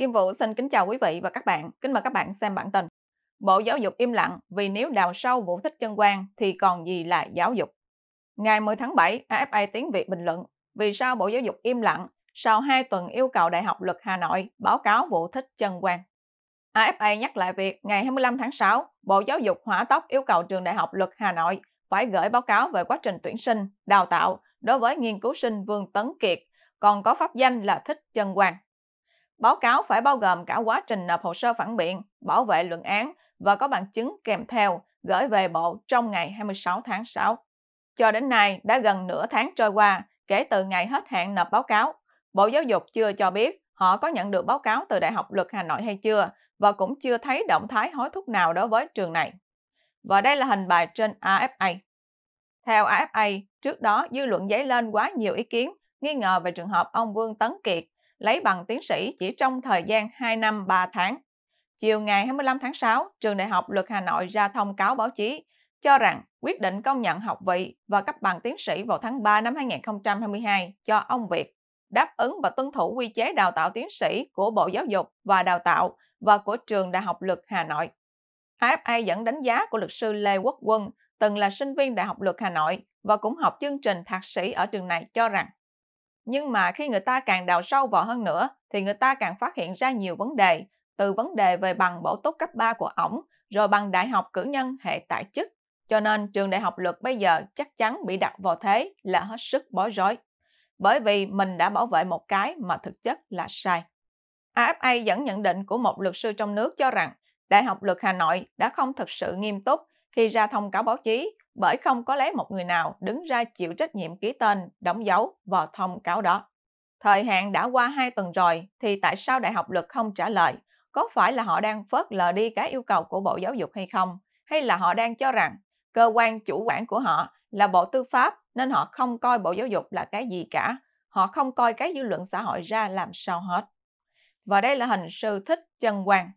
Kim Vũ xin kính chào quý vị và các bạn. Kính mời các bạn xem bản tin. Bộ Giáo dục im lặng vì nếu đào sâu vụ thích chân quan thì còn gì là giáo dục. Ngày 10 tháng 7, AFA tiếng Việt bình luận vì sao Bộ Giáo dục im lặng sau 2 tuần yêu cầu Đại học Luật Hà Nội báo cáo vụ thích chân quan. AFA nhắc lại việc ngày 25 tháng 6, Bộ Giáo dục hỏa tốc yêu cầu trường Đại học Luật Hà Nội phải gửi báo cáo về quá trình tuyển sinh, đào tạo đối với nghiên cứu sinh Vương Tấn Kiệt, còn có pháp danh là Thích Chân Quang. Báo cáo phải bao gồm cả quá trình nộp hồ sơ phản biện, bảo vệ luận án và có bằng chứng kèm theo gửi về bộ trong ngày 26 tháng 6. Cho đến nay, đã gần nửa tháng trôi qua kể từ ngày hết hạn nộp báo cáo. Bộ Giáo dục chưa cho biết họ có nhận được báo cáo từ Đại học Luật Hà Nội hay chưa và cũng chưa thấy động thái hối thúc nào đối với trường này. Và đây là hình bài trên AFA. Theo AFA, trước đó dư luận dấy lên quá nhiều ý kiến nghi ngờ về trường hợp ông Vương Tấn Kiệt lấy bằng tiến sĩ chỉ trong thời gian 2 năm 3 tháng. Chiều ngày 25 tháng 6, Trường Đại học Luật Hà Nội ra thông cáo báo chí cho rằng quyết định công nhận học vị và cấp bằng tiến sĩ vào tháng 3 năm 2022 cho ông Việt đáp ứng và tuân thủ quy chế đào tạo tiến sĩ của Bộ Giáo dục và Đào tạo và của Trường Đại học Luật Hà Nội. AFA dẫn đánh giá của luật sư Lê Quốc Quân từng là sinh viên Đại học Luật Hà Nội và cũng học chương trình thạc sĩ ở trường này cho rằng nhưng mà khi người ta càng đào sâu vào hơn nữa thì người ta càng phát hiện ra nhiều vấn đề, từ vấn đề về bằng bổ túc cấp 3 của ổng, rồi bằng đại học cử nhân hệ tại chức. Cho nên trường đại học luật bây giờ chắc chắn bị đặt vào thế là hết sức bối rối. Bởi vì mình đã bảo vệ một cái mà thực chất là sai. AFA dẫn nhận định của một luật sư trong nước cho rằng Đại học Luật Hà Nội đã không thực sự nghiêm túc khi ra thông cáo báo chí bởi không có lấy một người nào đứng ra chịu trách nhiệm ký tên, đóng dấu vào thông cáo đó. Thời hạn đã qua 2 tuần rồi thì tại sao Đại học Luật không trả lời? Có phải là họ đang phớt lờ đi cái yêu cầu của Bộ Giáo dục hay không? Hay là họ đang cho rằng cơ quan chủ quản của họ là Bộ Tư pháp nên họ không coi Bộ Giáo dục là cái gì cả? Họ không coi cái dư luận xã hội ra làm sao hết. Và đây là hình sư thích chân quang.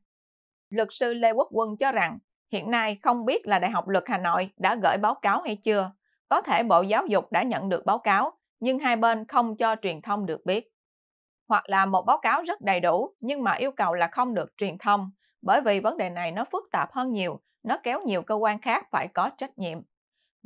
Luật sư Lê Quốc Quân cho rằng Hiện nay không biết là Đại học Luật Hà Nội đã gửi báo cáo hay chưa. Có thể Bộ Giáo dục đã nhận được báo cáo, nhưng hai bên không cho truyền thông được biết. Hoặc là một báo cáo rất đầy đủ nhưng mà yêu cầu là không được truyền thông, bởi vì vấn đề này nó phức tạp hơn nhiều, nó kéo nhiều cơ quan khác phải có trách nhiệm.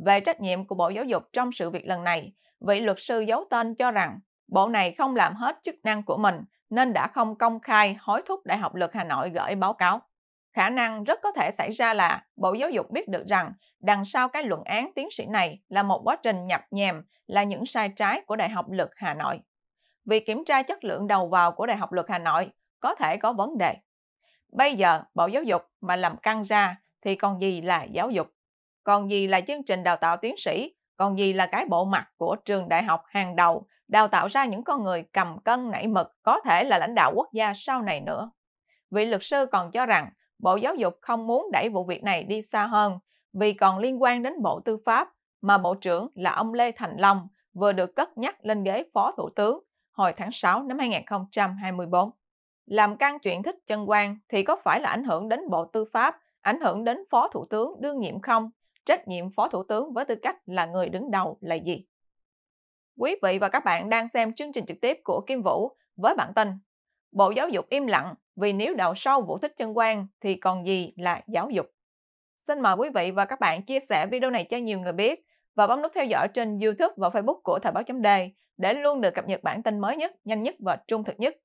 Về trách nhiệm của Bộ Giáo dục trong sự việc lần này, vị luật sư giấu tên cho rằng bộ này không làm hết chức năng của mình nên đã không công khai hối thúc Đại học Luật Hà Nội gửi báo cáo khả năng rất có thể xảy ra là Bộ Giáo dục biết được rằng đằng sau cái luận án tiến sĩ này là một quá trình nhập nhèm là những sai trái của Đại học Luật Hà Nội. Việc kiểm tra chất lượng đầu vào của Đại học Luật Hà Nội có thể có vấn đề. Bây giờ Bộ Giáo dục mà làm căng ra thì còn gì là giáo dục? Còn gì là chương trình đào tạo tiến sĩ? Còn gì là cái bộ mặt của trường đại học hàng đầu đào tạo ra những con người cầm cân nảy mực có thể là lãnh đạo quốc gia sau này nữa? Vị luật sư còn cho rằng Bộ Giáo dục không muốn đẩy vụ việc này đi xa hơn vì còn liên quan đến Bộ Tư pháp mà Bộ trưởng là ông Lê Thành Long vừa được cất nhắc lên ghế Phó Thủ tướng hồi tháng 6 năm 2024. Làm can chuyện thích chân quan thì có phải là ảnh hưởng đến Bộ Tư pháp, ảnh hưởng đến Phó Thủ tướng đương nhiệm không? Trách nhiệm Phó Thủ tướng với tư cách là người đứng đầu là gì? Quý vị và các bạn đang xem chương trình trực tiếp của Kim Vũ với bản tin Bộ Giáo dục im lặng vì nếu đào sâu Vũ Thích Chân Quang thì còn gì là giáo dục. Xin mời quý vị và các bạn chia sẻ video này cho nhiều người biết và bấm nút theo dõi trên YouTube và Facebook của Thời báo chấm đề để luôn được cập nhật bản tin mới nhất, nhanh nhất và trung thực nhất.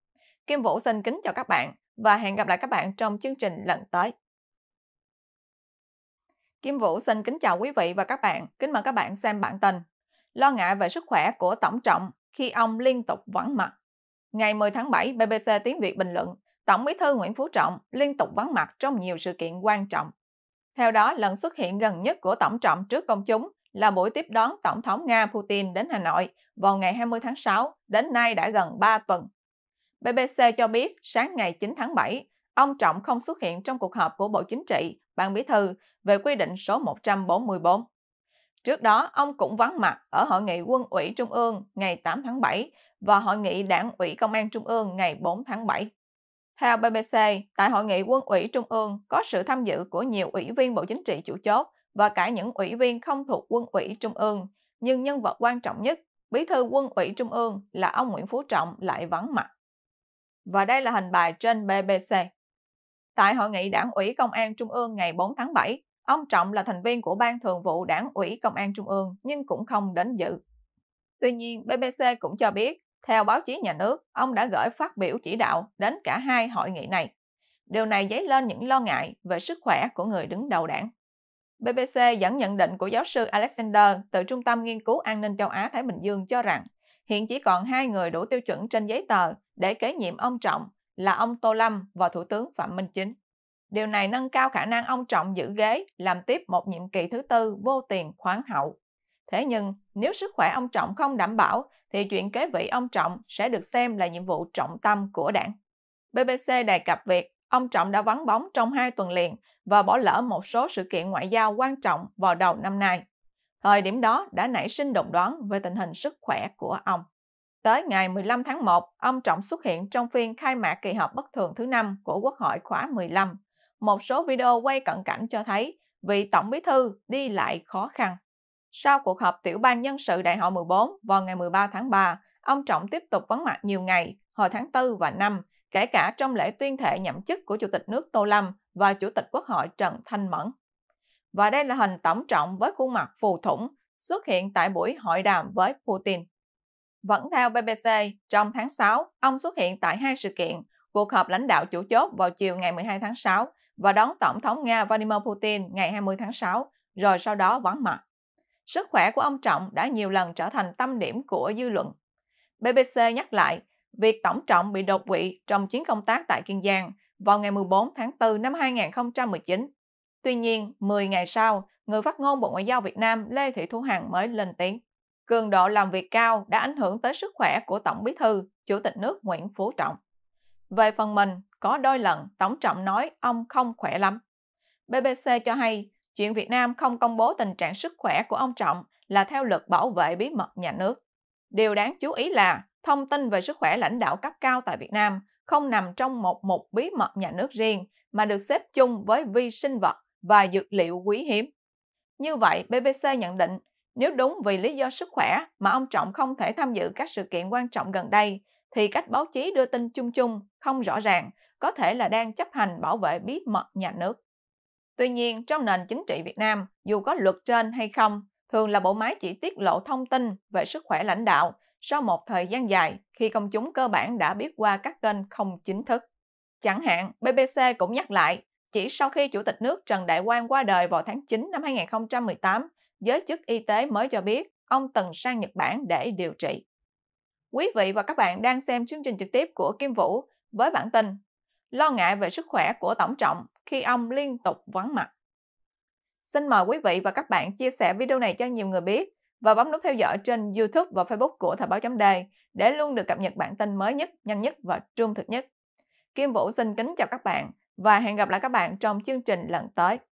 Kim Vũ xin kính chào các bạn và hẹn gặp lại các bạn trong chương trình lần tới. Kim Vũ xin kính chào quý vị và các bạn, kính mời các bạn xem bản tin. Lo ngại về sức khỏe của Tổng Trọng khi ông liên tục vắng mặt. Ngày 10 tháng 7, BBC Tiếng Việt bình luận Tổng bí thư Nguyễn Phú Trọng liên tục vắng mặt trong nhiều sự kiện quan trọng. Theo đó, lần xuất hiện gần nhất của Tổng Trọng trước công chúng là buổi tiếp đón Tổng thống Nga Putin đến Hà Nội vào ngày 20 tháng 6, đến nay đã gần 3 tuần. BBC cho biết sáng ngày 9 tháng 7, ông Trọng không xuất hiện trong cuộc họp của Bộ Chính trị, Ban Bí thư về quy định số 144. Trước đó, ông cũng vắng mặt ở Hội nghị Quân ủy Trung ương ngày 8 tháng 7 và Hội nghị Đảng ủy Công an Trung ương ngày 4 tháng 7. Theo BBC, tại Hội nghị Quân ủy Trung ương có sự tham dự của nhiều ủy viên Bộ Chính trị chủ chốt và cả những ủy viên không thuộc Quân ủy Trung ương, nhưng nhân vật quan trọng nhất, Bí thư Quân ủy Trung ương là ông Nguyễn Phú Trọng lại vắng mặt. Và đây là hình bài trên BBC. Tại Hội nghị Đảng ủy Công an Trung ương ngày 4 tháng 7, Ông Trọng là thành viên của Ban Thường vụ Đảng ủy Công an Trung ương nhưng cũng không đến dự. Tuy nhiên, BBC cũng cho biết, theo báo chí nhà nước, ông đã gửi phát biểu chỉ đạo đến cả hai hội nghị này. Điều này dấy lên những lo ngại về sức khỏe của người đứng đầu đảng. BBC dẫn nhận định của giáo sư Alexander từ Trung tâm Nghiên cứu An ninh châu Á-Thái Bình Dương cho rằng hiện chỉ còn hai người đủ tiêu chuẩn trên giấy tờ để kế nhiệm ông Trọng là ông Tô Lâm và Thủ tướng Phạm Minh Chính. Điều này nâng cao khả năng ông Trọng giữ ghế, làm tiếp một nhiệm kỳ thứ tư vô tiền khoáng hậu. Thế nhưng, nếu sức khỏe ông Trọng không đảm bảo, thì chuyện kế vị ông Trọng sẽ được xem là nhiệm vụ trọng tâm của đảng. BBC đề cập việc ông Trọng đã vắng bóng trong hai tuần liền và bỏ lỡ một số sự kiện ngoại giao quan trọng vào đầu năm nay. Thời điểm đó đã nảy sinh đồn đoán về tình hình sức khỏe của ông. Tới ngày 15 tháng 1, ông Trọng xuất hiện trong phiên khai mạc kỳ họp bất thường thứ năm của Quốc hội khóa 15 một số video quay cận cảnh cho thấy vị Tổng Bí Thư đi lại khó khăn. Sau cuộc họp tiểu ban nhân sự đại hội 14 vào ngày 13 tháng 3, ông Trọng tiếp tục vắng mặt nhiều ngày, hồi tháng 4 và 5, kể cả trong lễ tuyên thệ nhậm chức của Chủ tịch nước Tô Lâm và Chủ tịch Quốc hội Trần Thanh Mẫn. Và đây là hình Tổng Trọng với khuôn mặt phù thủng xuất hiện tại buổi hội đàm với Putin. Vẫn theo BBC, trong tháng 6, ông xuất hiện tại hai sự kiện, cuộc họp lãnh đạo chủ chốt vào chiều ngày 12 tháng 6 và đón Tổng thống Nga Vladimir Putin ngày 20 tháng 6, rồi sau đó vắng mặt. Sức khỏe của ông Trọng đã nhiều lần trở thành tâm điểm của dư luận. BBC nhắc lại, việc Tổng Trọng bị đột quỵ trong chuyến công tác tại Kiên Giang vào ngày 14 tháng 4 năm 2019. Tuy nhiên, 10 ngày sau, người phát ngôn Bộ Ngoại giao Việt Nam Lê Thị Thu Hằng mới lên tiếng. Cường độ làm việc cao đã ảnh hưởng tới sức khỏe của Tổng Bí thư, Chủ tịch nước Nguyễn Phú Trọng. Về phần mình, có đôi lần Tổng trọng nói ông không khỏe lắm. BBC cho hay chuyện Việt Nam không công bố tình trạng sức khỏe của ông Trọng là theo luật bảo vệ bí mật nhà nước. Điều đáng chú ý là thông tin về sức khỏe lãnh đạo cấp cao tại Việt Nam không nằm trong một mục bí mật nhà nước riêng mà được xếp chung với vi sinh vật và dược liệu quý hiếm. Như vậy, BBC nhận định nếu đúng vì lý do sức khỏe mà ông Trọng không thể tham dự các sự kiện quan trọng gần đây thì cách báo chí đưa tin chung chung, không rõ ràng, có thể là đang chấp hành bảo vệ bí mật nhà nước. Tuy nhiên, trong nền chính trị Việt Nam, dù có luật trên hay không, thường là bộ máy chỉ tiết lộ thông tin về sức khỏe lãnh đạo sau một thời gian dài khi công chúng cơ bản đã biết qua các kênh không chính thức. Chẳng hạn, BBC cũng nhắc lại, chỉ sau khi Chủ tịch nước Trần Đại Quang qua đời vào tháng 9 năm 2018, giới chức y tế mới cho biết ông từng sang Nhật Bản để điều trị. Quý vị và các bạn đang xem chương trình trực tiếp của Kim Vũ với bản tin Lo ngại về sức khỏe của Tổng Trọng khi ông liên tục vắng mặt. Xin mời quý vị và các bạn chia sẻ video này cho nhiều người biết và bấm nút theo dõi trên YouTube và Facebook của Thời báo chấm đề để luôn được cập nhật bản tin mới nhất, nhanh nhất và trung thực nhất. Kim Vũ xin kính chào các bạn và hẹn gặp lại các bạn trong chương trình lần tới.